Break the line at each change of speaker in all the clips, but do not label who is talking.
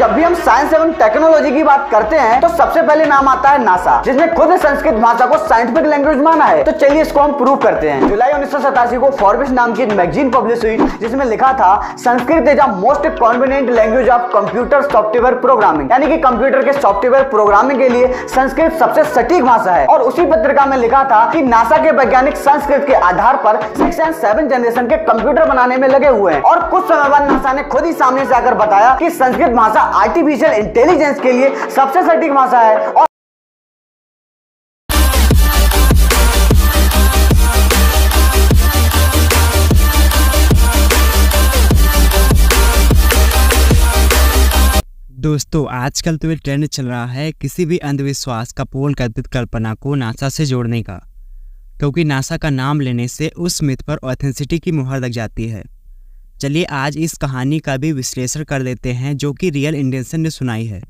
जब भी हम साइंस एवं टेक्नोलॉजी की बात करते हैं तो सबसे पहले नाम आता है नासा जिसने खुद संस्कृत भाषा को साइंटिफिक लैंग्वेज माना है तो चलिए इसको हम प्रूव करते हैं जुलाई उन्नीस को फॉर्बिस नाम की मैगजीन पब्लिश हुई जिसमें लिखा था Sanskrit is a most convenient language of computer software programming यानी कि कंप्यूटर के सॉफ्टवेयर प्रोग्रामिंग के लिए संस्कृत सबसे सटीक भाषा है और उसी पत्रिका में लिखा था कि नासा के वैज्ञानिक संस्कृत के आधार पर सिक्स एंड सेवन जनरेशन के कंप्यूटर बनाने में लगे हुए हैं और कुछ समय बाद नासा ने खुद ही सामने से आकर बताया कि संस्कृत भाषा आर्टिफिशियल इंटेलिजेंस के लिए सबसे सटीक भाषा है और दोस्तों आजकल तो ये ट्रेंड चल रहा है किसी भी अंधविश्वास का पूर्ण कथित कल्पना को नासा से जोड़ने का क्योंकि नासा का नाम लेने से उस मिथ पर ऑथेंसिटी की मुहर लग जाती है चलिए आज इस कहानी का भी विश्लेषण कर लेते हैं जो कि रियल इंडियंसन ने सुनाई है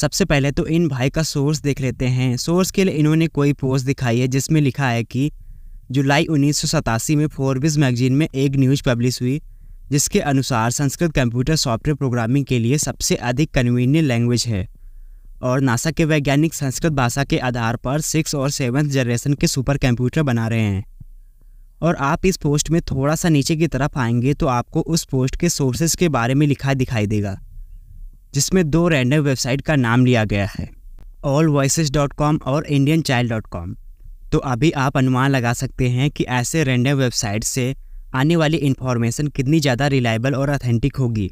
सबसे पहले तो इन भाई का सोर्स देख लेते हैं सोर्स के लिए इन्होंने कोई पोस्ट दिखाई है जिसमें लिखा है कि जुलाई उन्नीस में फोरबिज मैगजीन में एक न्यूज़ पब्लिश हुई जिसके अनुसार संस्कृत कंप्यूटर सॉफ्टवेयर प्रोग्रामिंग के लिए सबसे अधिक कन्वीनियंट लैंग्वेज है और नासा के वैज्ञानिक संस्कृत भाषा के आधार पर सिक्स और सेवन्थ जनरेशन के सुपर कंप्यूटर बना रहे हैं और आप इस पोस्ट में थोड़ा सा नीचे की तरफ आएंगे तो आपको उस पोस्ट के सोर्सेज के बारे में लिखा दिखाई देगा जिसमें दो रैंडम वेबसाइट का नाम लिया गया है ऑल वॉइस डॉट कॉम और इंडियन चाइल्ड डॉट कॉम तो अभी आप अनुमान लगा सकते हैं कि ऐसे रैंडम वेबसाइट से आने वाली इन्फॉर्मेशन कितनी ज़्यादा रिलायबल और अथेंटिक होगी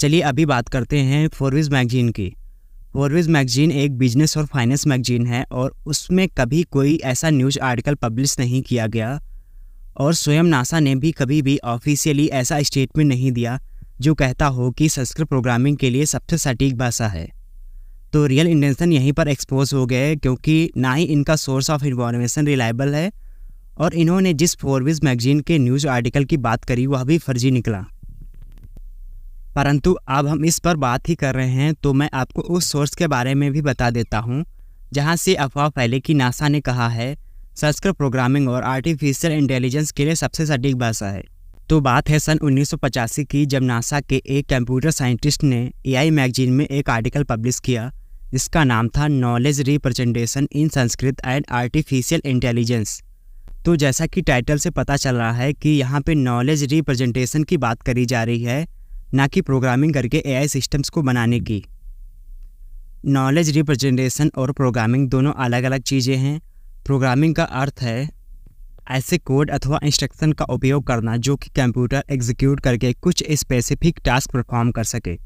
चलिए अभी बात करते हैं फोरविज मैगजीन की फोरविज मैगजीन एक बिजनेस और फाइनेंस मैगजीन है और उसमें कभी कोई ऐसा न्यूज आर्टिकल पब्लिश नहीं किया गया और स्वयं नासा ने भी कभी भी ऑफिशियली ऐसा स्टेटमेंट नहीं दिया जो कहता हो कि संस्कृत प्रोग्रामिंग के लिए सबसे सटीक भाषा है तो रियल इंटेंशन यहीं पर एक्सपोज हो गए क्योंकि ना ही इनका सोर्स ऑफ इन्फॉर्मेशन रिलायबल है और इन्होंने जिस फोरविज मैगजीन के न्यूज़ आर्टिकल की बात करी वह भी फर्जी निकला परंतु अब हम इस पर बात ही कर रहे हैं तो मैं आपको उस सोर्स के बारे में भी बता देता हूँ जहाँ से अफवाह फैले कि नासा ने कहा है संस्कृत प्रोग्रामिंग और आर्टिफिशियल इंटेलिजेंस के लिए सबसे सटीक भाषा है तो बात है सन उन्नीस की जब नासा के एक कंप्यूटर साइंटिस्ट ने ए मैगजीन में एक आर्टिकल पब्लिश किया जिसका नाम था knowledge representation in Sanskrit and artificial intelligence तो जैसा कि टाइटल से पता चल रहा है कि यहाँ पे नॉलेज रिप्रेजेंटेशन की बात करी जा रही है ना कि प्रोग्रामिंग करके एआई सिस्टम्स को बनाने की नॉलेज रिप्रेजेंटेशन और प्रोग्रामिंग दोनों अलग अलग चीज़ें हैं प्रोग्रामिंग का अर्थ है ऐसे कोड अथवा इंस्ट्रक्शन का उपयोग करना जो कि कंप्यूटर एग्जीक्यूट करके कुछ स्पेसिफिक टास्क परफॉर्म कर सके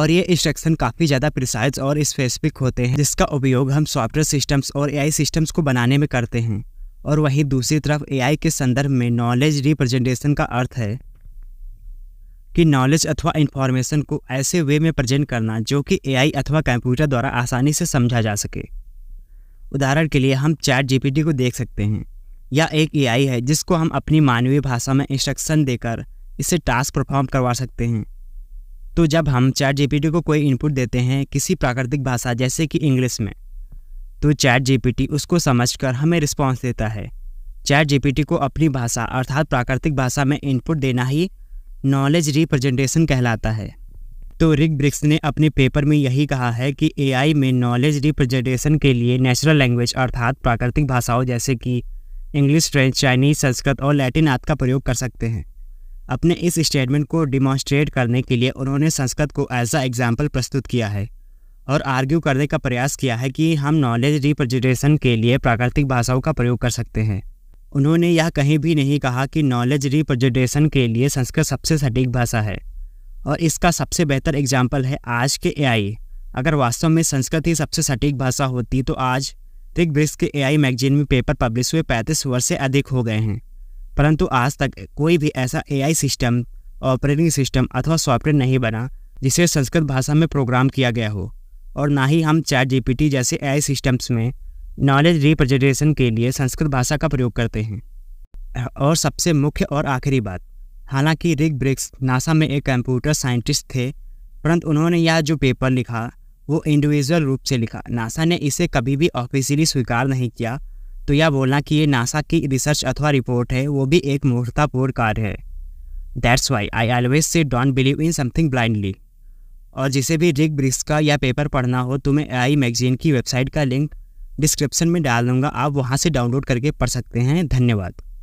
और ये इंस्ट्रक्शन काफ़ी ज़्यादा प्रिसाइज और स्पेसिफिक होते हैं जिसका उपयोग हम सॉफ्टवेयर सिस्टम्स और एआई सिस्टम्स को बनाने में करते हैं और वहीं दूसरी तरफ एआई के संदर्भ में नॉलेज रिप्रेजेंटेशन का अर्थ है कि नॉलेज अथवा इन्फॉर्मेशन को ऐसे वे में प्रजेंट करना जो कि एआई अथवा कंप्यूटर द्वारा आसानी से समझा जा सके उदाहरण के लिए हम चैट जीपीटी को देख सकते हैं या एक एआई है जिसको हम अपनी मानवीय भाषा में इंस्ट्रक्शन देकर इसे टास्क परफॉर्म करवा सकते हैं तो जब हम चैट जीपीटी को कोई इनपुट देते हैं किसी प्राकृतिक भाषा जैसे कि इंग्लिश में तो चैट जीपीटी उसको समझकर हमें रिस्पॉन्स देता है चैट जीपीटी को अपनी भाषा अर्थात प्राकृतिक भाषा में इनपुट देना ही नॉलेज रिप्रेजेंटेशन कहलाता है तो रिक ब्रिक्स ने अपने पेपर में यही कहा है कि एआई में नॉलेज रिप्रेजेंटेशन के लिए नेचुरल लैंग्वेज अर्थात प्राकृतिक भाषाओं जैसे कि इंग्लिश फ्रेंच चाइनीज संस्कृत और लैटिन आदि का प्रयोग कर सकते हैं अपने इस स्टेटमेंट को डिमॉन्स्ट्रेट करने के लिए उन्होंने संस्कृत को एज आ एग्जाम्पल प्रस्तुत किया है और आर्ग्यू करने का प्रयास किया है कि हम नॉलेज रिप्रेजेंटेशन के लिए प्राकृतिक भाषाओं का प्रयोग कर सकते हैं उन्होंने यह कहीं भी नहीं कहा कि नॉलेज रिप्रेजेंटेशन के लिए संस्कृत सबसे सटीक भाषा है और इसका सबसे बेहतर एग्जाम्पल है आज के एआई अगर वास्तव में संस्कृत ही सबसे सटीक भाषा होती तो आज तिग ब्रिस्क के एआई मैगजीन में पेपर पब्लिश हुए पैंतीस वर्ष से अधिक हो गए हैं परंतु आज तक कोई भी ऐसा एआई सिस्टम ऑपरेटिंग सिस्टम अथवा सॉफ्टवेयर नहीं बना जिसे संस्कृत भाषा में प्रोग्राम किया गया हो और ना ही हम चैट जीपीटी जैसे एआई सिस्टम्स में नॉलेज रिप्रेजेंटेशन के लिए संस्कृत भाषा का प्रयोग करते हैं और सबसे मुख्य और आखिरी बात हालांकि रिक ब्रिक्स नासा में एक कंप्यूटर साइंटिस्ट थे परंतु उन्होंने यह जो पेपर लिखा वो इंडिविजुअल रूप से लिखा नासा ने इसे कभी भी ऑफिशियली स्वीकार नहीं किया तो यह बोलना कि ये नासा की रिसर्च अथवा रिपोर्ट है वो भी एक मूर्तापूर्ण कार्य है that's why I always say don't believe in something blindly और जिसे भी रिक ब्रिक्स का या पेपर पढ़ना हो तो मैं आई मैगजीन की वेबसाइट का लिंक डिस्क्रिप्शन में डाल दूँगा आप वहाँ से डाउनलोड करके पढ़ सकते हैं धन्यवाद